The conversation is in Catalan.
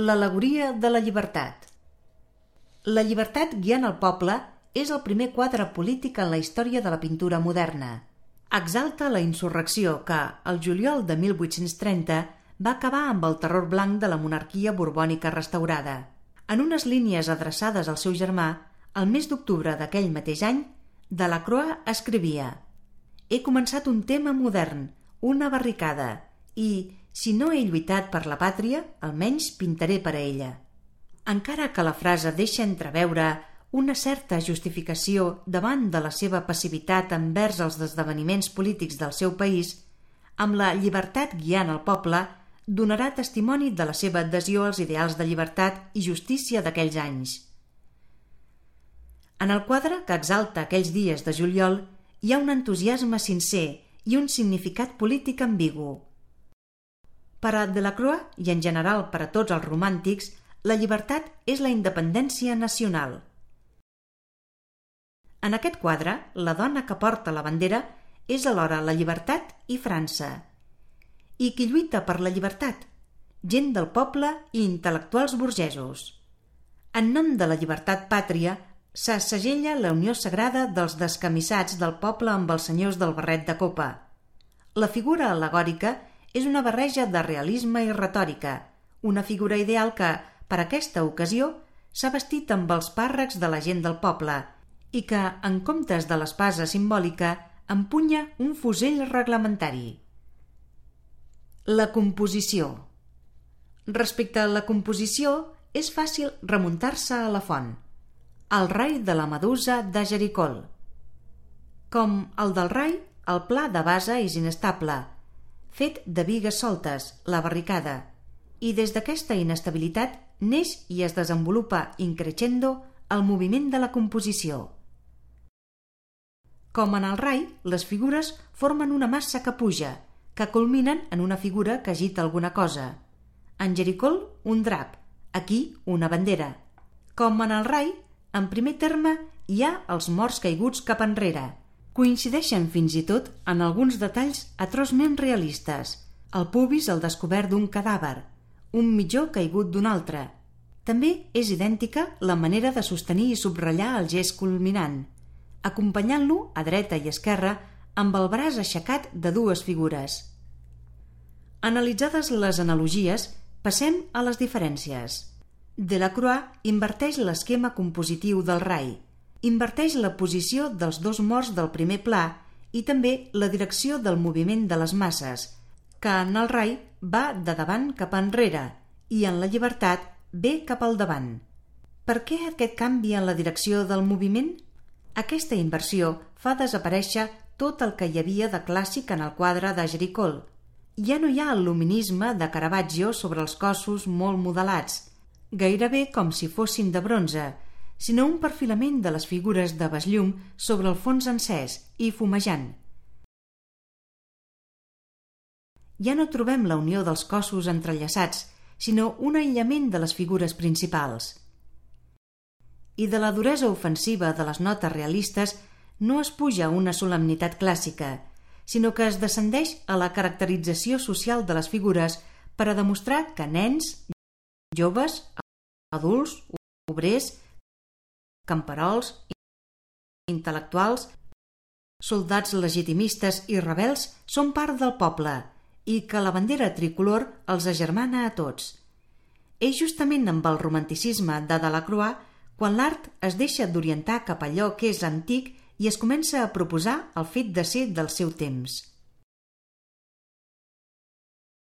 L'alegoria de la llibertat. La llibertat guiant el poble és el primer quadre polític en la història de la pintura moderna. Exalta la insurrecció que, el juliol de 1830, va acabar amb el terror blanc de la monarquia borbònica restaurada. En unes línies adreçades al seu germà, el mes d'octubre d'aquell mateix any, de la Croa escrivia «He començat un tema modern, una barricada, i, si no he lluitat per la pàtria, almenys pintaré per a ella. Encara que la frase deixa entreveure una certa justificació davant de la seva passivitat envers els esdeveniments polítics del seu país, amb la llibertat guiant el poble, donarà testimoni de la seva adhesió als ideals de llibertat i justícia d'aquells anys. En el quadre que exalta aquells dies de juliol hi ha un entusiasme sincer i un significat polític ambigu. Per a Delacroix i en general per a tots els romàntics, la llibertat és la independència nacional. En aquest quadre, la dona que porta la bandera és alhora la llibertat i França. I qui lluita per la llibertat? Gent del poble i intel·lectuals burgesos. En nom de la llibertat pàtria, s'assegella la unió sagrada dels descamissats del poble amb els senyors del barret de copa. La figura al·legòrica és una barreja de realisme i retòrica, una figura ideal que, per aquesta ocasió, s'ha vestit amb els pàrrecs de la gent del poble i que, en comptes de l'espasa simbòlica, empunya un fusell reglamentari. La composició Respecte a la composició, és fàcil remuntar-se a la font, al rai de la medusa de Jericol. Com el del rai, el pla de base és inestable – fet de vigues soltes, la barricada, i des d'aquesta inestabilitat neix i es desenvolupa increixendo el moviment de la composició. Com en el rai, les figures formen una massa que puja, que culminen en una figura que agita alguna cosa. En Jericol, un drap, aquí una bandera. Com en el rai, en primer terme hi ha els morts caiguts cap enrere, Coincideixen fins i tot en alguns detalls atrosment realistes. El pubis al descobert d'un cadàver, un mitjó caigut d'un altre. També és idèntica la manera de sostenir i subratllar el gest culminant, acompanyant-lo a dreta i esquerra amb el braç aixecat de dues figures. Analitzades les analogies, passem a les diferències. Delacroix inverteix l'esquema compositiu del rai – inverteix la posició dels dos morts del primer pla i també la direcció del moviment de les masses, que en el rai va de davant cap enrere i en la llibertat ve cap al davant. Per què aquest canvi en la direcció del moviment? Aquesta inversió fa desaparèixer tot el que hi havia de clàssic en el quadre de Jericol. Ja no hi ha el luminisme de Caravaggio sobre els cossos molt modelats, gairebé com si fossin de bronze, sinó un perfilament de les figures de besllum sobre el fons encès i fumejant. Ja no trobem la unió dels cossos entrellaçats, sinó un aïllament de les figures principals. I de la duresa ofensiva de les notes realistes no es puja a una solemnitat clàssica, sinó que es descendeix a la caracterització social de les figures per a demostrar que nens, joves, adults, obrers, camperols, intel·lectuals, soldats legitimistes i rebels són part del poble i que la bandera tricolor els agermana a tots. És justament amb el romanticisme de Delacroix quan l'art es deixa d'orientar cap allò que és antic i es comença a proposar el fet de ser del seu temps.